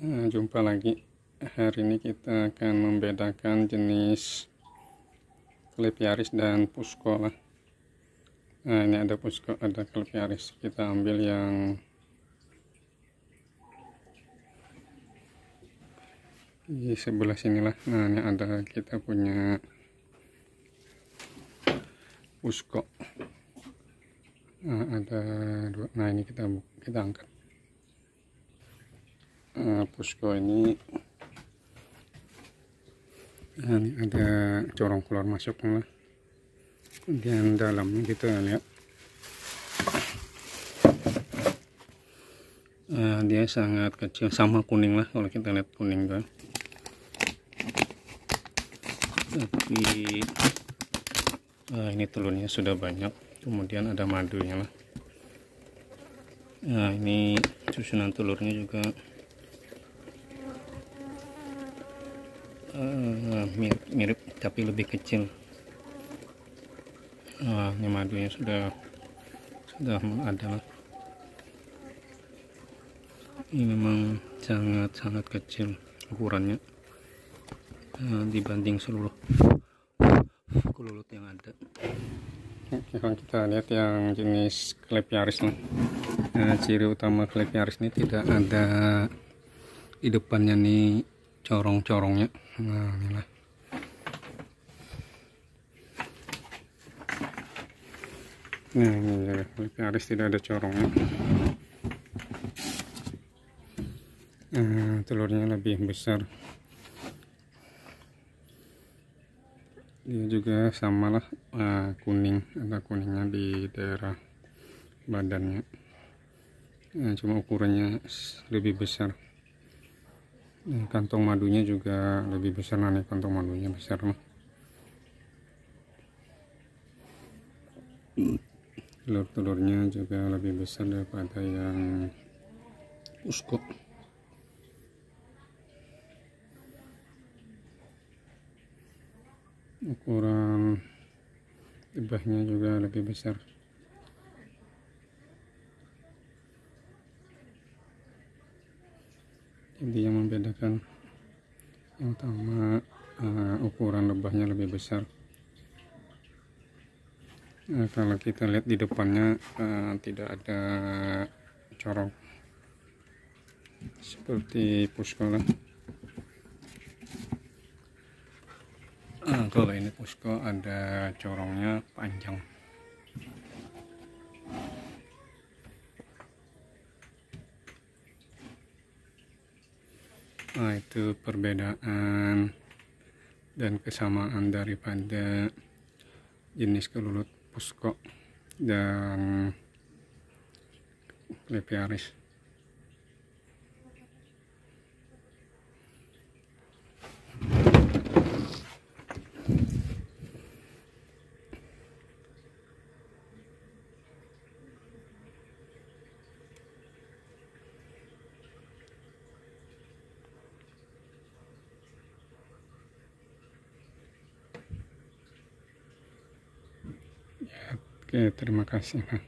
Eh, jumpa lagi hari ini kita akan membedakan jenis klip dan pusko lah nah ini ada pusko ada klip kita ambil yang di sebelah sinilah nah ini ada kita punya pusko nah ada dua nah ini kita kita angkat uh, posko ini ini ada corong keluar masuk malah dan dalamnya kita lihat uh, dia sangat kecil sama kuning lah kalau kita lihat kuning kan tapi uh, ini telurnya sudah banyak kemudian ada madunya lah nah ini susunan telurnya juga uh, eh, mirip, mirip tapi lebih kecil nah ini madunya sudah sudah ada. ini memang sangat-sangat kecil ukurannya uh, dibanding seluruh kelulut yang ada sekarang ya, kita lihat yang jenis klepiaris nih. Nah, ciri utama klepiaris ini tidak ada di depannya nih corong-corongnya nah inilah nah ini ya aris tidak ada corongnya nah, telurnya lebih besar dia juga samalah uh, eh, kuning ada kuningnya di daerah badannya nah, cuma ukurannya lebih besar Hmm, kantong madunya juga lebih besar nah nih kantong madunya besar nih telur-telurnya juga lebih besar daripada yang uskup. ukuran lebahnya juga lebih besar ini yang membedakan yang utama uh, ukuran lebahnya lebih besar nah, kalau kita lihat di depannya uh, tidak ada corong seperti puskola nah, kalau ini pusko ada corongnya panjang Nah, itu perbedaan dan kesamaan daripada jenis kelulut pusko dan lepiaris. Oke, terima kasih,